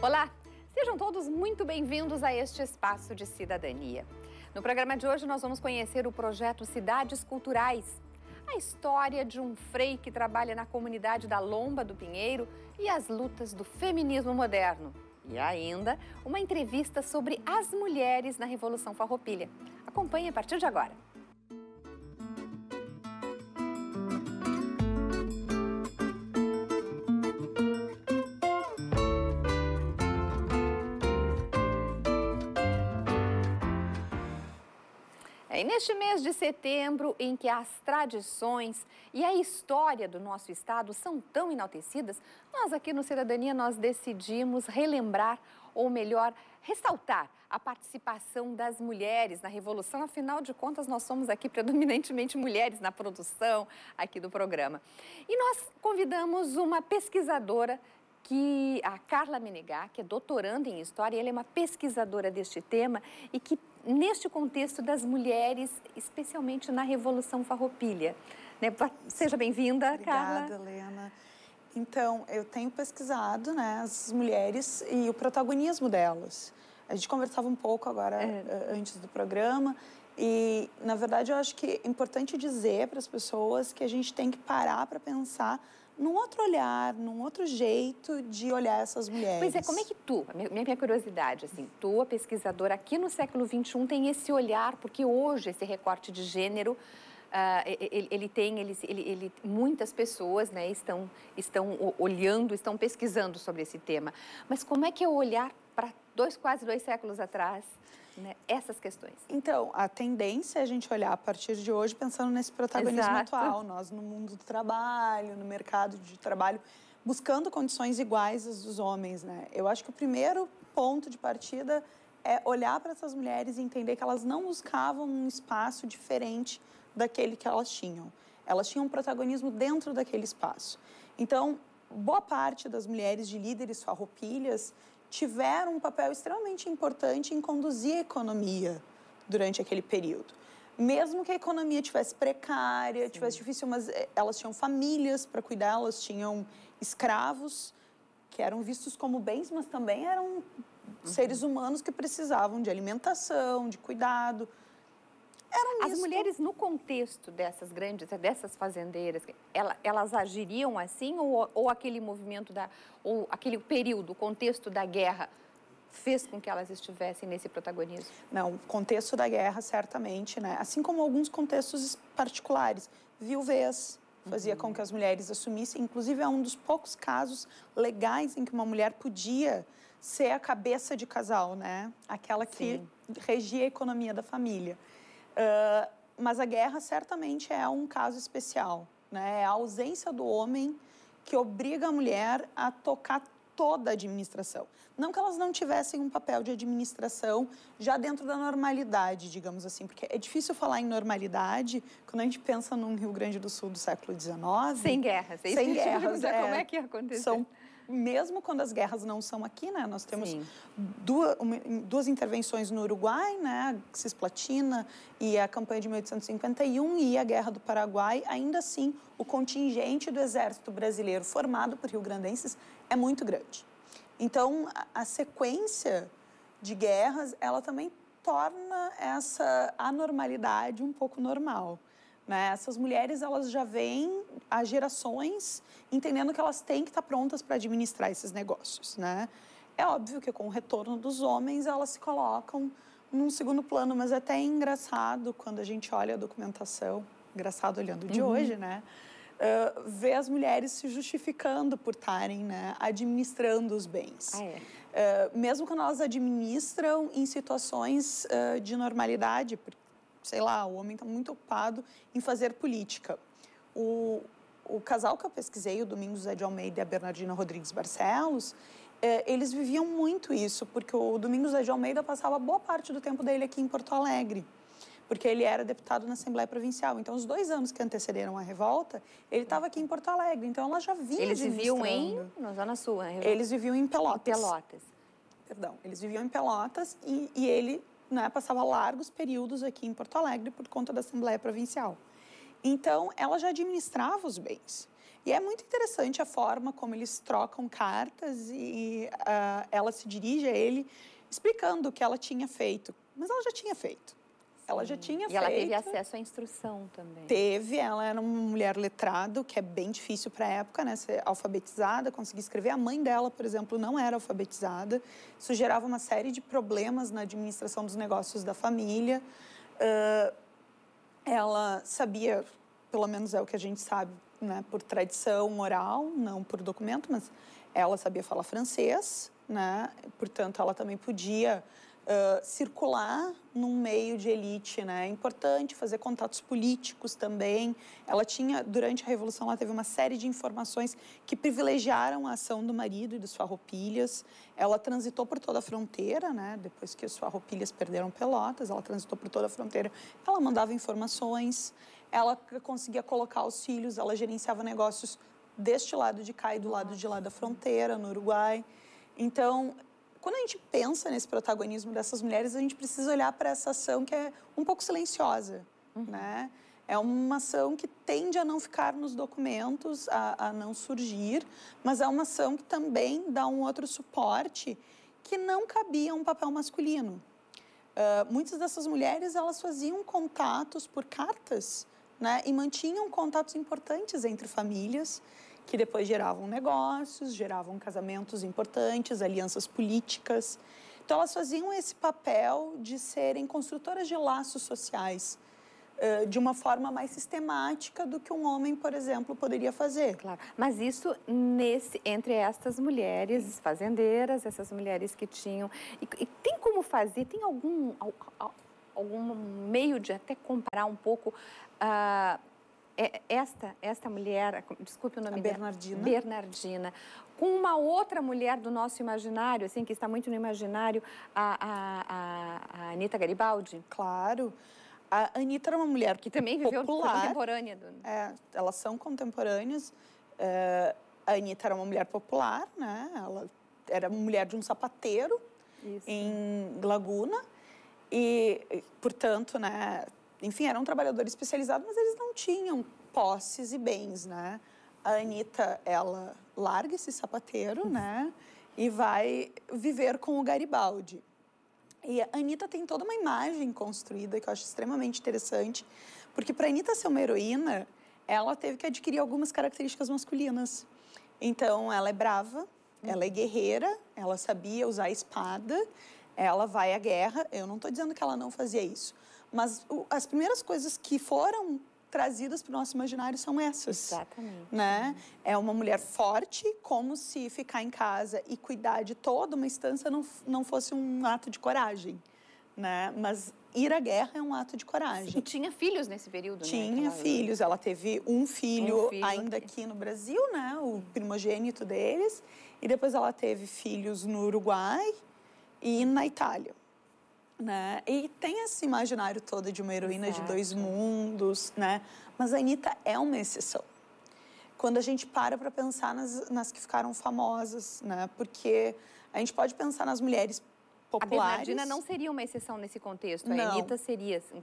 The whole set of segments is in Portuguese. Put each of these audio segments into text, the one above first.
Olá, sejam todos muito bem-vindos a este espaço de cidadania. No programa de hoje, nós vamos conhecer o projeto Cidades Culturais, a história de um frei que trabalha na comunidade da Lomba do Pinheiro e as lutas do feminismo moderno. E ainda, uma entrevista sobre as mulheres na Revolução Farroupilha. Acompanhe a partir de agora. Neste mês de setembro, em que as tradições e a história do nosso estado são tão enaltecidas, nós aqui no Cidadania nós decidimos relembrar, ou melhor, ressaltar a participação das mulheres na revolução. Afinal de contas, nós somos aqui predominantemente mulheres na produção aqui do programa. E nós convidamos uma pesquisadora que a Carla Menegá, que é doutoranda em História, ela é uma pesquisadora deste tema e que neste contexto das mulheres, especialmente na Revolução Farroupilha. Né? Seja bem-vinda, Carla. Obrigada, Helena. Então, eu tenho pesquisado né, as mulheres e o protagonismo delas. A gente conversava um pouco agora é. Eh, antes do programa e, na verdade, eu acho que é importante dizer para as pessoas que a gente tem que parar para pensar num outro olhar, num outro jeito de olhar essas mulheres. Pois é, como é que tu, minha, minha curiosidade, assim, tu, a pesquisadora, aqui no século XXI tem esse olhar, porque hoje esse recorte de gênero, uh, ele, ele, tem, ele, ele, ele, muitas pessoas né, estão, estão olhando, estão pesquisando sobre esse tema. Mas como é que é o olhar para dois, quase dois séculos atrás? né, essas questões? Então, a tendência é a gente olhar a partir de hoje pensando nesse protagonismo Exato. atual, nós no mundo do trabalho, no mercado de trabalho, buscando condições iguais às dos homens, né? Eu acho que o primeiro ponto de partida é olhar para essas mulheres e entender que elas não buscavam um espaço diferente daquele que elas tinham. Elas tinham um protagonismo dentro daquele espaço. Então, boa parte das mulheres de líderes farroupilhas tiveram um papel extremamente importante em conduzir a economia durante aquele período. Mesmo que a economia tivesse precária, Sim. tivesse difícil, mas eh, elas tinham famílias para cuidar, elas tinham escravos que eram vistos como bens, mas também eram uhum. seres humanos que precisavam de alimentação, de cuidado. Era As mulheres, no contexto dessas grandes, dessas fazendeiras, elas, agiriam assim ou, ou aquele movimento, da, ou aquele período, o contexto da guerra fez com que elas estivessem nesse protagonismo? Não, o contexto da guerra, certamente, né? Assim como alguns contextos particulares. Viuvez fazia uhum. com que as mulheres assumissem, inclusive é um dos poucos casos legais em que uma mulher podia ser a cabeça de casal, né? Aquela que Sim. regia a economia da família. Ah, mas a guerra certamente é um caso especial. Né? É a ausência do homem que obriga a mulher a tocar toda a administração. Não que elas não tivessem um papel de administração já dentro da normalidade, digamos assim, porque é difícil falar em normalidade quando a gente pensa num Rio Grande do Sul do século XIX. Sem guerras, é sem guerras. É, como é, é que aconteceu? São mesmo quando as guerras não são aqui, né? Nós temos duas, duas, intervenções no Uruguai, né? A Cisplatina e a campanha de 1851 e a Guerra do Paraguai. Ainda assim, o contingente do exército brasileiro formado por rio-grandenses é muito grande. Então, a, a sequência de guerras, ela também torna essa anormalidade um pouco normal. Né? Essas mulheres, elas já vêm há gerações entendendo que elas têm que estar prontas para administrar esses negócios, né? É óbvio que com o retorno dos homens, elas se colocam num segundo plano, mas é até engraçado quando a gente olha a documentação, engraçado olhando de uhum. hoje, né? Uh, ver as mulheres se justificando por estarem né, administrando os bens. Ah, é. uh, mesmo quando elas administram em situações uh, de normalidade, porque sei lá, o homem está muito ocupado em fazer política. O, o casal que eu pesquisei, o Domingos Zé de Almeida e a Bernardina Rodrigues Barcelos, é, eles viviam muito isso, porque o Domingos Zé de Almeida passava boa parte do tempo dele aqui em Porto Alegre, porque ele era deputado na Assembleia Provincial. Então, os dois anos que antecederam a revolta, ele estava aqui em Porto Alegre. Então, ela já vinha Eles viviam em... na Zona Sul, né? Eles viviam em Pelotas. Em Pelotas. Perdão. Eles viviam em Pelotas e, e ele né, passava largos períodos aqui em Porto Alegre por conta da Assembleia Provincial. Então, ela já administrava os bens. E é muito interessante a forma como eles trocam cartas e uh, ela se dirige a ele explicando o que ela tinha feito. Mas ela já tinha feito. Ela já hum. tinha e feito. E ela teve acesso à instrução também. Teve, ela era uma mulher letrada, que é bem difícil para a época, né? Ser alfabetizada, conseguir escrever. A mãe dela, por exemplo, não era alfabetizada. Isso gerava uma série de problemas na administração dos negócios da família. Uh, ela sabia, pelo menos é o que a gente sabe, né? Por tradição oral, não por documento, mas ela sabia falar francês, né? Portanto, ela também podia circular num meio de elite, né? É importante fazer contatos políticos também. Ela tinha, durante a Revolução, ela teve uma série de informações que privilegiaram a ação do marido e dos farroupilhas. Ela transitou por toda a fronteira, né? Depois que os farroupilhas perderam Pelotas, ela transitou por toda a fronteira. Ela mandava informações, ela conseguia colocar os filhos, ela gerenciava negócios deste lado de cá e do lado de lá da fronteira, no Uruguai. Então, quando a gente pensa nesse protagonismo dessas mulheres, a gente precisa olhar para essa ação que é um pouco silenciosa, uhum. né? É uma ação que tende a não ficar nos documentos, a, a não surgir, mas é uma ação que também dá um outro suporte que não cabia um papel masculino. Uh, muitas dessas mulheres elas faziam contatos por cartas, né? E mantinham contatos importantes entre famílias que depois geravam negócios, geravam casamentos importantes, alianças políticas. Então, elas faziam esse papel de serem construtoras de laços sociais eh, de uma forma mais sistemática do que um homem, por exemplo, poderia fazer. Claro. Mas isso nesse entre estas mulheres Sim. fazendeiras, essas mulheres que tinham e, e tem como fazer? Tem algum algum meio de até comparar um pouco uh, é, esta, esta mulher, desculpe o nome a dela. Bernardina. Bernardina. Com uma outra mulher do nosso imaginário, assim, que está muito no imaginário, a, a, a, a Anitta Garibaldi. Claro. A Anitta era uma mulher que também viveu popular, contemporânea. Do... É, elas são contemporâneas. É, a Anitta era uma mulher popular, né? Ela era mulher de um sapateiro Isso. em Laguna. E, portanto, né, enfim, era um trabalhador especializado, mas eles não tinham posses e bens, né? A Anitta, ela larga esse sapateiro, né? E vai viver com o Garibaldi. E a Anitta tem toda uma imagem construída que eu acho extremamente interessante, porque para a Anitta ser uma heroína, ela teve que adquirir algumas características masculinas. Então, ela é brava, ela é guerreira, ela sabia usar a espada, ela vai à guerra. Eu não estou dizendo que ela não fazia isso, mas o, as primeiras coisas que foram trazidas para o nosso imaginário são essas. Exatamente. Né? É uma mulher forte, como se ficar em casa e cuidar de toda uma instância não, não fosse um ato de coragem. Né? Mas ir à guerra é um ato de coragem. E tinha filhos nesse período, né? Tinha né? filhos. Ela teve um filho, um filho ainda aqui no Brasil, né? O primogênito deles. E depois ela teve filhos no Uruguai e na Itália né? E tem esse imaginário todo de uma heroína Exato. de dois mundos, né? Mas a Anitta é uma exceção. Quando a gente para para pensar nas, nas que ficaram famosas, né? Porque a gente pode pensar nas mulheres populares. A Bernardina não seria uma exceção nesse contexto, a Anitta seria. Assim,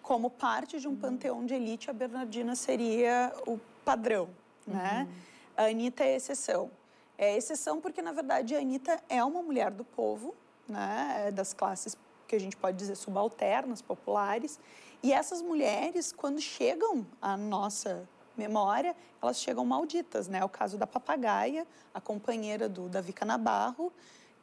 Como parte de um uhum. panteão de elite, a Bernardina seria o padrão, né? Uhum. A Anitta é exceção. É exceção porque, na verdade, a Anitta é uma mulher do povo, né? É das classes que a gente pode dizer subalternas, populares. E essas mulheres, quando chegam à nossa memória, elas chegam malditas, né? É o caso da papagaia, a companheira do Davi Canabarro,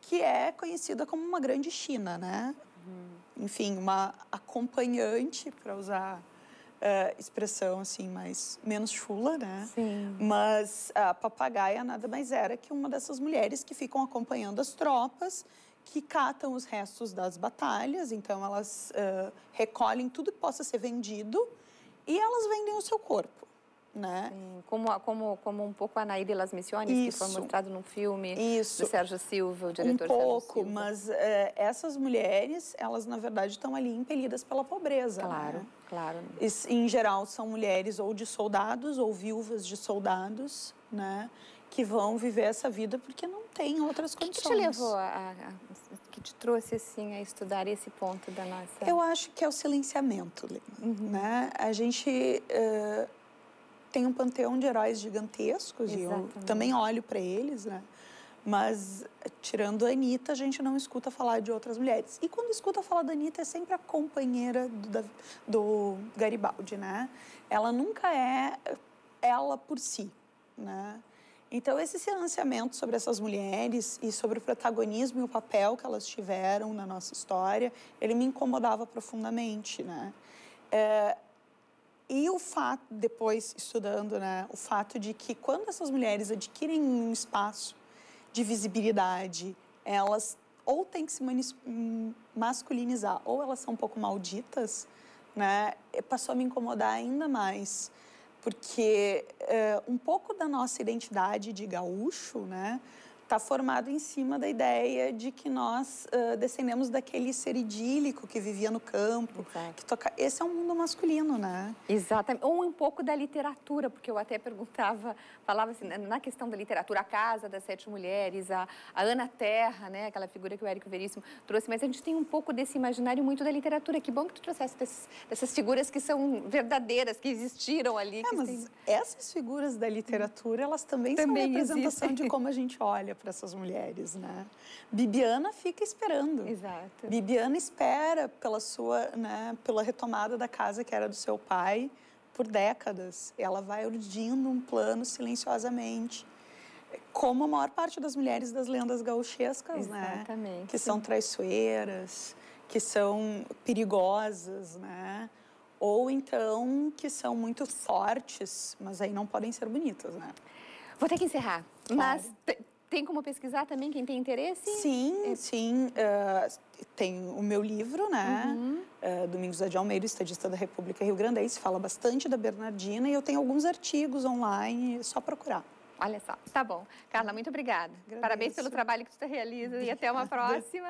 que é conhecida como uma grande China, né? Uhum. Enfim, uma acompanhante, para usar uh, expressão assim, mais menos chula, né? Sim. Mas a papagaia nada mais era que uma dessas mulheres que ficam acompanhando as tropas que catam os restos das batalhas, então elas uh, recolhem tudo que possa ser vendido e elas vendem o seu corpo. Né? Sim, como, como, como um pouco a Naíra e Las Missiones, Isso. que foi mostrado num filme Isso. do Sérgio Silva, o diretor um pouco, mas uh, essas mulheres, elas na verdade estão ali impelidas pela pobreza. Claro, né? claro. E, em geral são mulheres ou de soldados ou viúvas de soldados, né? que vão viver essa vida porque não tem outras condições. O que, te levou a, a, que te trouxe assim a estudar esse ponto da nossa? Eu acho que é o silenciamento, uhum. né? A gente uh, tem um panteão de heróis gigantescos Exatamente. e eu também olho para eles, né? Mas, tirando a Anitta, a gente não escuta falar de outras mulheres. E quando escuta falar da Anitta, é sempre a companheira do, da, do Garibaldi, né? Ela nunca é ela por si, né? Então, esse silenciamento sobre essas mulheres e sobre o protagonismo e o papel que elas tiveram na nossa história, ele me incomodava profundamente, né? É, e o fato, depois estudando, né, o fato de que quando essas mulheres adquirem um espaço de visibilidade, elas ou têm que se masculinizar ou elas são um pouco malditas, né? Passou a me incomodar ainda mais porque uh, um pouco da nossa identidade de gaúcho, né? está formado em cima da ideia de que nós uh, descendemos daquele ser idílico que vivia no campo. Exato. Que toca... Esse é um mundo masculino, né? Exatamente. Ou um pouco da literatura, porque eu até perguntava, falava assim, né, na questão da literatura, a Casa das Sete Mulheres, a, a Ana Terra, né? Aquela figura que o Érico Veríssimo trouxe. Mas a gente tem um pouco desse imaginário muito da literatura. Que bom que tu trouxesse desses, dessas figuras que são verdadeiras, que existiram ali. É, mas essas figuras da literatura, elas também, também são representação de como a gente olha para essas mulheres, né? Bibiana fica esperando. Exato. Bibiana espera pela sua, né, pela retomada da casa que era do seu pai por décadas. Ela vai urdindo um plano silenciosamente. Como a maior parte das mulheres das lendas gauchescas, né? Exatamente. né? Que são traiçoeiras, que são perigosas, né? Ou então que são muito fortes, mas aí não podem ser bonitas, né? Vou ter que encerrar. Claro. Mas tem como pesquisar também quem tem interesse? Sim, é... sim. Uh, tem o meu livro, né? Uhum. Uh, Domingos de Almeida, Estadista da República Rio Grandense, fala bastante da Bernardina e eu tenho alguns artigos online, é só procurar. Olha só, tá bom. Carla, muito obrigada. Agradeço. Parabéns pelo trabalho que tu realiza e até uma próxima.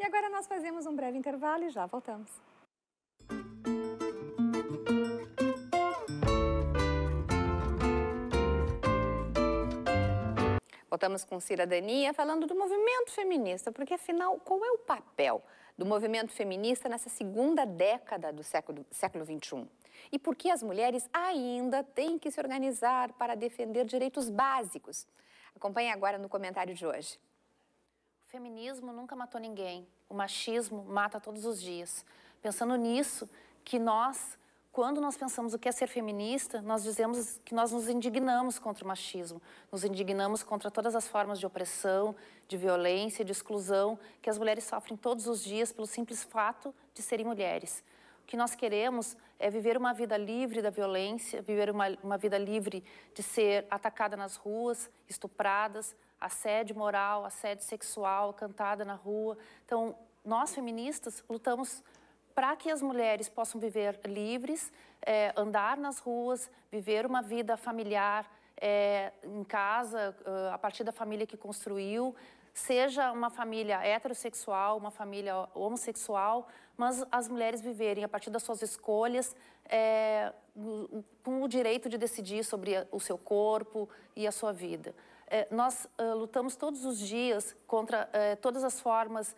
E agora nós fazemos um breve intervalo e já voltamos. Voltamos com Cidadania falando do movimento feminista, porque afinal, qual é o papel do movimento feminista nessa segunda década do século, século XXI? E por que as mulheres ainda têm que se organizar para defender direitos básicos? Acompanhe agora no comentário de hoje. O feminismo nunca matou ninguém. O machismo mata todos os dias. Pensando nisso, que nós quando nós pensamos o que é ser feminista, nós dizemos que nós nos indignamos contra o machismo, nos indignamos contra todas as formas de opressão, de violência, de exclusão que as mulheres sofrem todos os dias pelo simples fato de serem mulheres. O que nós queremos é viver uma vida livre da violência, viver uma, uma vida livre de ser atacada nas ruas, estupradas, assédio moral, assédio sexual, cantada na rua. Então, nós feministas lutamos para que as mulheres possam viver livres, é, andar nas ruas, viver uma vida familiar é, em casa, a partir da família que construiu, seja uma família heterossexual, uma família homossexual, mas as mulheres viverem a partir das suas escolhas, é, com o direito de decidir sobre o seu corpo e a sua vida. É, nós é, lutamos todos os dias contra é, todas as formas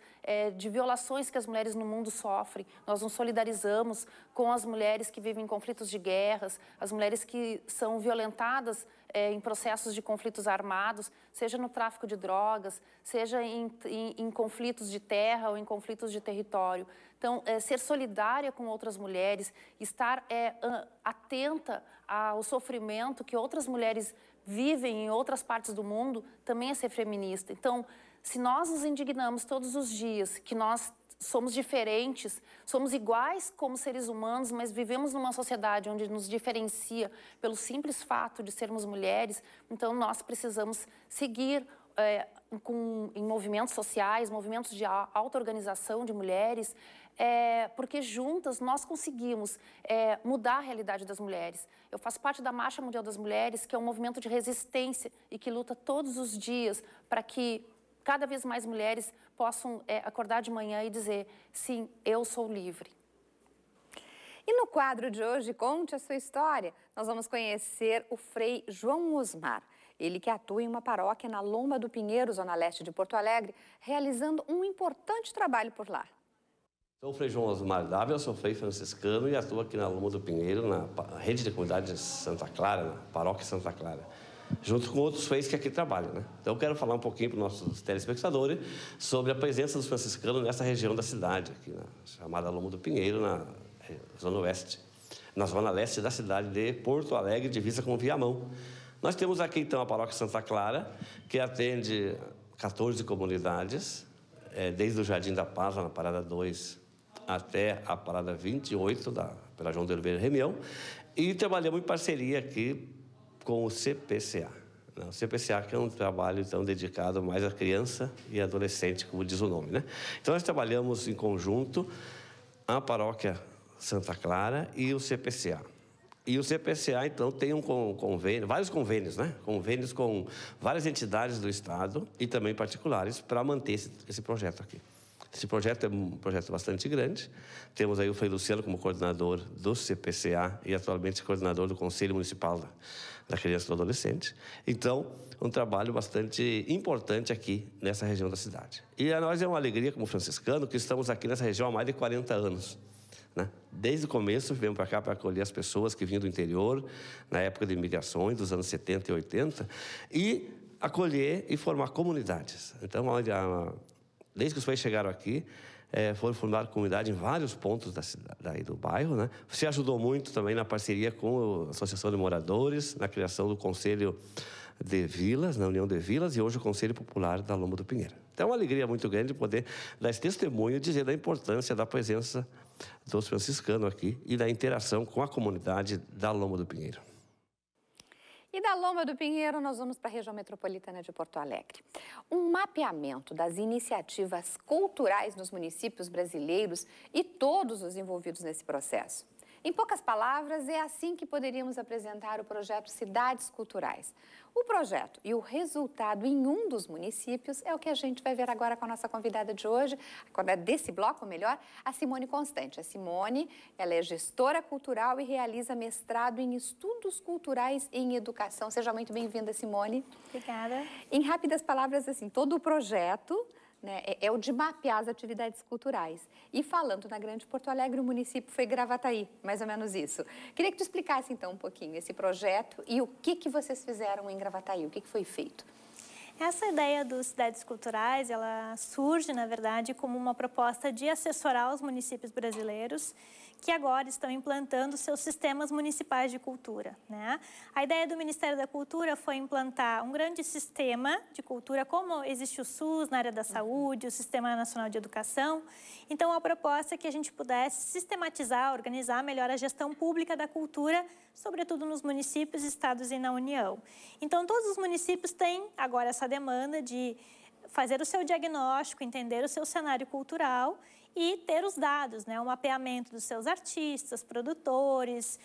de violações que as mulheres no mundo sofrem. Nós nos solidarizamos com as mulheres que vivem em conflitos de guerras, as mulheres que são violentadas em processos de conflitos armados, seja no tráfico de drogas, seja em, em, em conflitos de terra ou em conflitos de território. Então, é, ser solidária com outras mulheres, estar é, atenta ao sofrimento que outras mulheres vivem em outras partes do mundo também é ser feminista. Então, se nós nos indignamos todos os dias que nós somos diferentes, somos iguais como seres humanos, mas vivemos numa sociedade onde nos diferencia pelo simples fato de sermos mulheres, então nós precisamos seguir é, com, em movimentos sociais, movimentos de auto-organização de mulheres, é, porque juntas nós conseguimos é, mudar a realidade das mulheres. Eu faço parte da Marcha Mundial das Mulheres, que é um movimento de resistência e que luta todos os dias para que cada vez mais mulheres possam é, acordar de manhã e dizer: sim, eu sou livre. E no quadro de hoje, Conte a Sua História, nós vamos conhecer o Frei João Osmar. Ele que atua em uma paróquia na Lomba do Pinheiro, zona leste de Porto Alegre, realizando um importante trabalho por lá. Sou Frei João Osmar Dávila, sou Frei franciscano e atuo aqui na Loma do Pinheiro, na rede de comunidade de Santa Clara, na paróquia Santa Clara, junto com outros freis que aqui trabalham. Né? Então eu quero falar um pouquinho para os nossos telespectadores sobre a presença dos franciscanos nessa região da cidade, aqui na chamada Loma do Pinheiro, na eh, zona oeste, na zona leste da cidade de Porto Alegre, divisa com Viamão. Nós temos aqui então a paróquia Santa Clara, que atende 14 comunidades, é, desde o Jardim da Paz, lá na Parada 2, até a parada 28 da pela João de Oliveira Remião e trabalhamos em parceria aqui com o CPCA. Né? O CPCA que é um trabalho então dedicado mais à criança e adolescente, como diz o nome, né? Então nós trabalhamos em conjunto a paróquia Santa Clara e o CPCA. E o CPCA, então, tem um convênio, vários convênios, né? Convênios com várias entidades do Estado e também particulares para manter esse, esse projeto aqui. Esse projeto é um projeto bastante grande. Temos aí o Frei Luciano como coordenador do CPCA e atualmente coordenador do Conselho Municipal da Criança e do Adolescente. Então, um trabalho bastante importante aqui nessa região da cidade. E a nós é uma alegria, como franciscano, que estamos aqui nessa região há mais de 40 anos. Né? Desde o começo, viemos para cá para acolher as pessoas que vinham do interior, na época de imigrações, dos anos 70 e 80, e acolher e formar comunidades. Então, olha, desde que os pais chegaram aqui, é, foram fundar comunidade em vários pontos da cidade, do bairro. Né? Você ajudou muito também na parceria com a Associação de Moradores, na criação do Conselho de Vilas, na União de Vilas, e hoje o Conselho Popular da Lomba do Pinheiro. Então é uma alegria muito grande poder dar esse testemunho e dizer da importância da presença dos franciscanos aqui e da interação com a comunidade da Lomba do Pinheiro. E da Loma do Pinheiro, nós vamos para a região metropolitana de Porto Alegre. Um mapeamento das iniciativas culturais nos municípios brasileiros e todos os envolvidos nesse processo. Em poucas palavras, é assim que poderíamos apresentar o projeto Cidades Culturais. O projeto e o resultado em um dos municípios é o que a gente vai ver agora com a nossa convidada de hoje, é desse bloco, melhor, a Simone Constante. A Simone, ela é gestora cultural e realiza mestrado em estudos culturais em educação. Seja muito bem-vinda, Simone. Obrigada. Em rápidas palavras, assim, todo o projeto né, é, é, o de mapear as atividades culturais. E falando na Grande Porto Alegre, o município foi Gravataí, mais ou menos isso. Queria que tu explicasse então um pouquinho esse projeto e o que, que vocês fizeram em Gravataí, o que, que foi feito. Essa ideia dos cidades culturais, ela surge, na verdade, como uma proposta de assessorar os municípios brasileiros que agora estão implantando seus sistemas municipais de cultura. Né? A ideia do Ministério da Cultura foi implantar um grande sistema de cultura, como existe o SUS na área da uhum. saúde, o Sistema Nacional de Educação. Então, a proposta é que a gente pudesse sistematizar, organizar melhor a gestão pública da cultura, sobretudo nos municípios, estados e na União. Então, todos os municípios têm agora essa demanda de fazer o seu diagnóstico, entender o seu cenário cultural e ter os dados, né, o mapeamento dos seus artistas, produtores,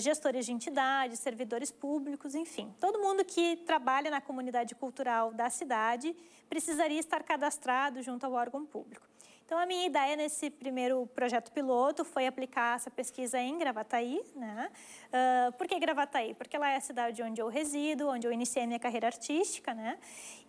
gestores de entidades, servidores públicos, enfim. Todo mundo que trabalha na comunidade cultural da cidade precisaria estar cadastrado junto ao órgão público. Então, a minha ideia nesse primeiro projeto piloto foi aplicar essa pesquisa em Gravataí. Né? Uh, por que Gravataí? Porque lá é a cidade onde eu resido, onde eu iniciei minha carreira artística. Né?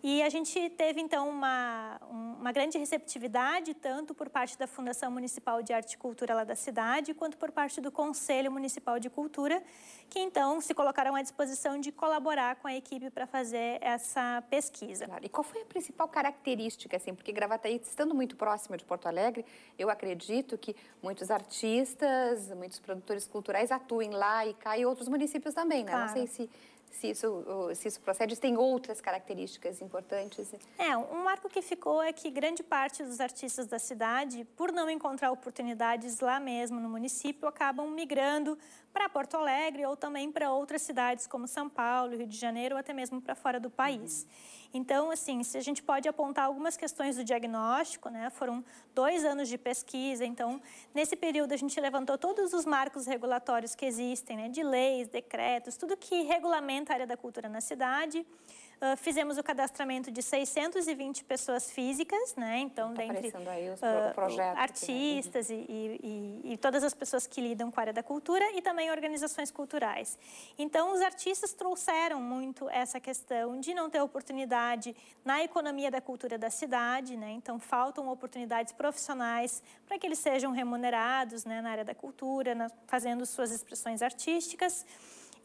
E a gente teve, então, uma, uma grande receptividade, tanto por parte da Fundação Municipal de Arte e Cultura lá da cidade, quanto por parte do Conselho Municipal de Cultura, que, então, se colocaram à disposição de colaborar com a equipe para fazer essa pesquisa. Claro. E qual foi a principal característica, assim? Porque Gravataí, estando muito próxima de Porto Alegre, eu acredito que muitos artistas, muitos produtores culturais atuem lá e cá e outros municípios também, né? Claro. Não sei se se isso, se isso procede, tem outras características importantes? É, um marco que ficou é que grande parte dos artistas da cidade, por não encontrar oportunidades lá mesmo no município, acabam migrando para Porto Alegre ou também para outras cidades como São Paulo, Rio de Janeiro ou até mesmo para fora do país. Uhum. Então, assim, se a gente pode apontar algumas questões do diagnóstico, né? Foram dois anos de pesquisa, então, nesse período a gente levantou todos os marcos regulatórios que existem, né? De leis, decretos, tudo que regulamenta a área da cultura na cidade. Ah, fizemos o cadastramento de 620 pessoas físicas, né? Então, tá dentre uh, artistas né? e, e, e, todas as pessoas que lidam com a área da cultura e também organizações culturais. Então, os artistas trouxeram muito essa questão de não ter oportunidade na economia da cultura da cidade, né? Então, faltam oportunidades profissionais para que eles sejam remunerados né, na área da cultura, na, fazendo suas expressões artísticas.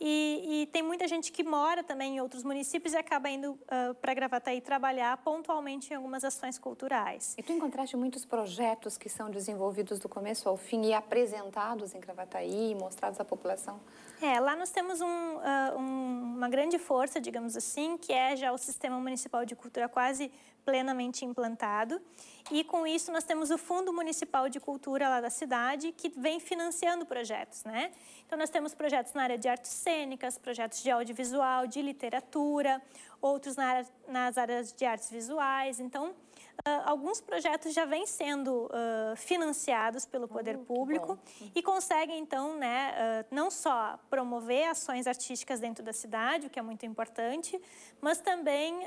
E, e, tem muita gente que mora também em outros municípios e acaba indo uh, ah, para Gravataí trabalhar pontualmente em algumas ações culturais. E tu encontraste muitos projetos que são desenvolvidos do começo ao fim e apresentados em Gravataí e mostrados à população? É, lá nós temos um, uh, um, uma grande força, digamos assim, que é já o Sistema Municipal de Cultura quase plenamente implantado. E com isso nós temos o Fundo Municipal de Cultura lá da cidade, que vem financiando projetos, né? Então nós temos projetos na área de artes cênicas, projetos de audiovisual, de literatura, outros na área, nas áreas de artes visuais. Então, Uh, alguns projetos já vêm sendo uh, financiados pelo hum, poder público uhum. e conseguem, então, né, uh, não só promover ações artísticas dentro da cidade, o que é muito importante, mas também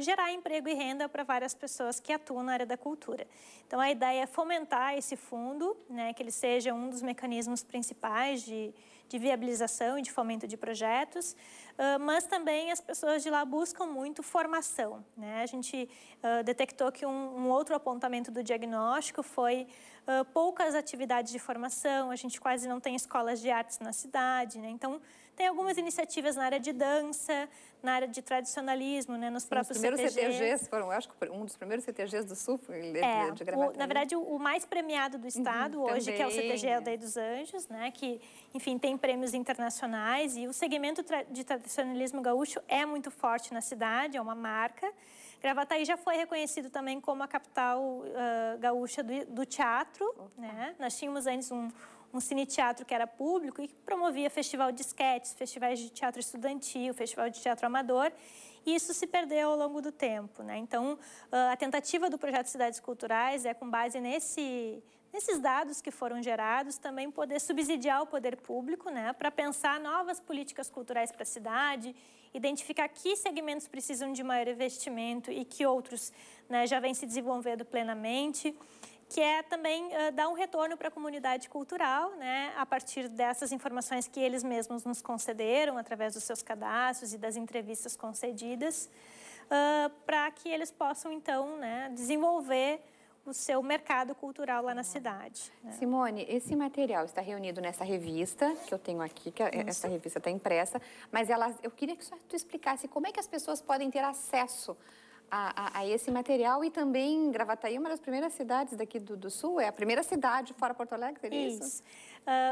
gerar emprego e renda para várias pessoas que atuam na área da cultura. Então, a ideia é fomentar esse fundo, né, que ele seja um dos mecanismos principais de, de viabilização e de fomento de projetos, ah, mas também as pessoas de lá buscam muito formação. Né? A gente ah, detectou que um, outro apontamento do diagnóstico foi ah, poucas atividades de formação, a gente quase não tem escolas de artes na cidade, né? então tem algumas iniciativas na área de dança, na área de tradicionalismo, né, nos Sim, próprios os primeiros CTGs. CTGs foram, acho que um dos primeiros CTGs do Sul, de, é, de Gramado. na verdade, o, o, mais premiado do uhum, Estado uhum, hoje, também. que é o CTG Aldeia dos Anjos, né, que, enfim, tem prêmios internacionais e o segmento de tradicionalismo gaúcho é muito forte na cidade, é uma marca. Gravataí já foi reconhecido também como a capital uh, gaúcha do, do teatro, uhum. né? Nós tínhamos antes um um cineteatro que era público e que promovia festival de esquetes, festivais de teatro estudantil, festival de teatro amador, e isso se perdeu ao longo do tempo. Né? Então, ah, a tentativa do projeto Cidades Culturais é, com base nesse, nesses dados que foram gerados, também poder subsidiar o poder público né? para pensar novas políticas culturais para a cidade, identificar que segmentos precisam de maior investimento e que outros né, já vêm se desenvolvendo plenamente que é também uh, dar um retorno para a comunidade cultural, né, a partir dessas informações que eles mesmos nos concederam através dos seus cadastros e das entrevistas concedidas, uh, para que eles possam então né, desenvolver o seu mercado cultural lá na uhum. cidade. Né? Simone, esse material está reunido nessa revista que eu tenho aqui, que é Isso. essa revista está impressa, mas ela, eu queria que você tu explicasse como é que as pessoas podem ter acesso a, a, a, esse material e também Gravataí é uma das primeiras cidades daqui do, do Sul, é a primeira cidade fora Porto Alegre, isso? isso?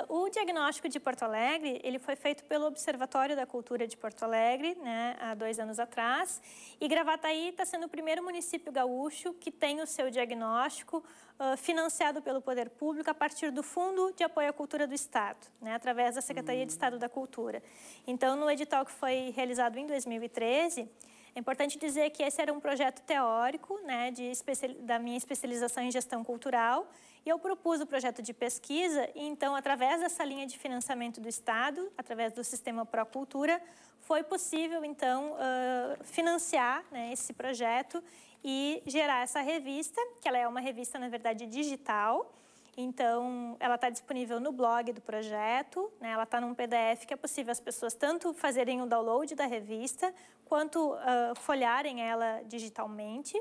Uh, o diagnóstico de Porto Alegre, ele foi feito pelo Observatório da Cultura de Porto Alegre, né, há dois anos atrás, e Gravataí está sendo o primeiro município gaúcho que tem o seu diagnóstico uh, financiado pelo Poder Público a partir do Fundo de Apoio à Cultura do Estado, né, através da Secretaria de hum. Estado da Cultura. Então, no edital que foi realizado em 2013, é importante dizer que esse era um projeto teórico, né, de da minha especialização em gestão cultural, e eu propus o projeto de pesquisa, e então, através dessa linha de financiamento do Estado, através do sistema Procultura, foi possível, então, uh, financiar né, esse projeto e gerar essa revista, que ela é uma revista, na verdade, digital, então, ela está disponível no blog do projeto, né? ela está num PDF que é possível as pessoas tanto fazerem o download da revista, quanto uh, folharem ela digitalmente.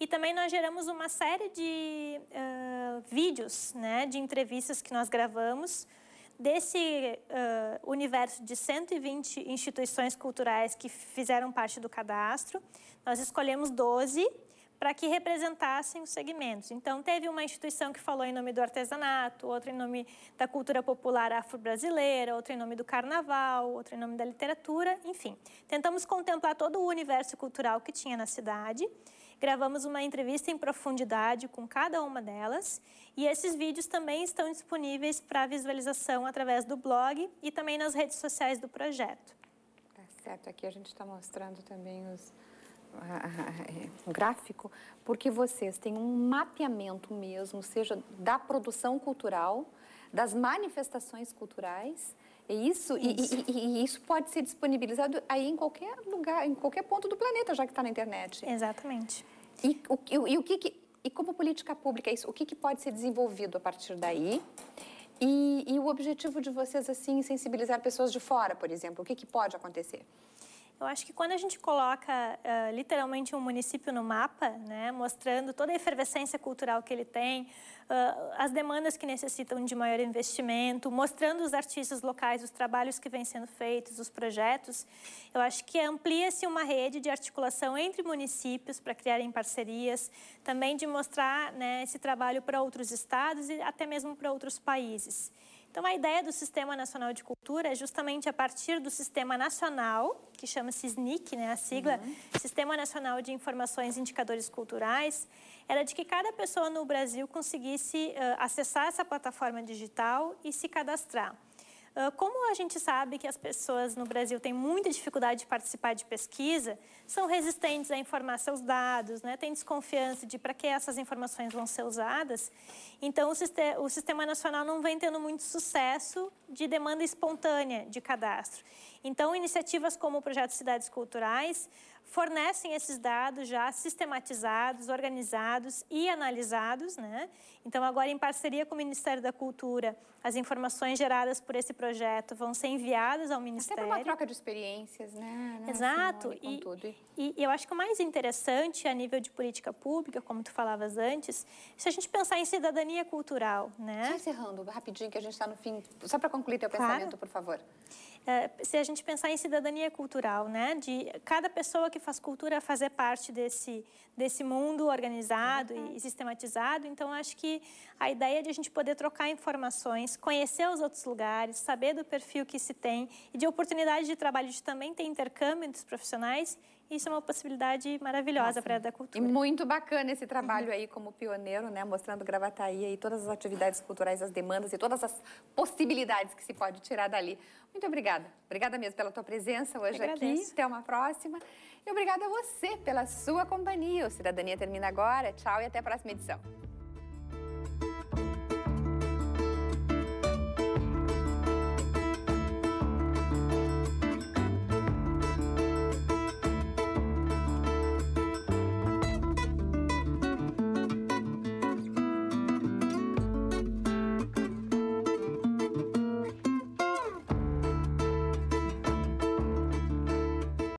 E também nós geramos uma série de uh, vídeos, né, de entrevistas que nós gravamos desse uh, universo de 120 instituições culturais que fizeram parte do cadastro. Nós escolhemos 12 para que representassem os segmentos. Então, teve uma instituição que falou em nome do artesanato, outra em nome da cultura popular afro-brasileira, outra em nome do carnaval, outra em nome da literatura, enfim. Tentamos contemplar todo o universo cultural que tinha na cidade. Gravamos uma entrevista em profundidade com cada uma delas e esses vídeos também estão disponíveis para visualização através do blog e também nas redes sociais do projeto. Tá certo, aqui a gente está mostrando também os, gráfico, porque vocês têm um mapeamento mesmo, seja da produção cultural, das manifestações culturais, é isso, isso. E, e, e, isso pode ser disponibilizado aí em qualquer lugar, em qualquer ponto do planeta, já que está na internet. Exatamente. E o, e, o que, que e como política pública é isso, o que, que pode ser desenvolvido a partir daí? E, e o objetivo de vocês assim sensibilizar pessoas de fora, por exemplo, o que, que pode acontecer? Eu acho que quando a gente coloca uh, literalmente um município no mapa, né, mostrando toda a efervescência cultural que ele tem, uh, as demandas que necessitam de maior investimento, mostrando os artistas locais, os trabalhos que vêm sendo feitos, os projetos, eu acho que amplia-se uma rede de articulação entre municípios para criarem parcerias, também de mostrar né, esse trabalho para outros estados e até mesmo para outros países. Então, a ideia do Sistema Nacional de Cultura é justamente a partir do Sistema Nacional, que chama-se SNIC, né, a sigla, uhum. Sistema Nacional de Informações e Indicadores Culturais, era de que cada pessoa no Brasil conseguisse uh, acessar essa plataforma digital e se cadastrar. Ah, como a gente sabe que as pessoas no Brasil têm muita dificuldade de participar de pesquisa, são resistentes a informar seus dados, né? têm desconfiança de para que essas informações vão ser usadas. Então, o sistema, o sistema Nacional não vem tendo muito sucesso de demanda espontânea de cadastro. Então, iniciativas como o Projeto Cidades Culturais fornecem esses dados já sistematizados, organizados e analisados. Né? Então, agora, em parceria com o Ministério da Cultura, as informações geradas por esse projeto vão ser enviadas ao é Ministério. Até para uma troca de experiências, né? né Exato. e, e, e eu acho que o mais interessante, a nível de política pública, como tu falavas antes, se a gente pensar em cidadania cultural, né? Só encerrando, rapidinho, que a gente está no fim. Só para concluir teu claro. pensamento, por favor. É, se a gente pensar em cidadania cultural, né, de cada pessoa que faz cultura fazer parte desse, desse mundo organizado uhum. e sistematizado, então acho que a ideia de a gente poder trocar informações, conhecer os outros lugares, saber do perfil que se tem e de oportunidade de trabalho de também ter intercâmbio entre os profissionais, isso é uma possibilidade maravilhosa para a da cultura. E muito bacana esse trabalho aí como pioneiro, né, mostrando Gravataí e todas as atividades culturais, as demandas e todas as possibilidades que se pode tirar dali. Muito obrigada. Obrigada mesmo pela tua presença hoje aqui. Até uma próxima. E obrigada a você pela sua companhia. O Cidadania termina agora. Tchau e até a próxima edição.